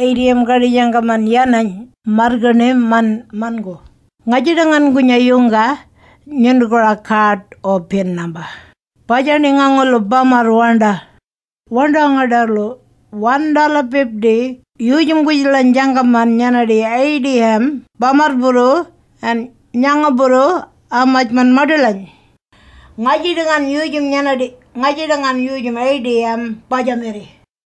ADM gari janga man yana margane man mango. Ngaji dengan gunya yunga nyendukora card o pin number. Pajani ngangolo bama Rwanda. Wanda ngadarlo wanda dollar fifty yujum gujilan janga man yana di ADM bamar buru and nyanga buru amat man madulan. Ngaji dengan yujum yana di ngaji dengan yujung ADM pajamiri.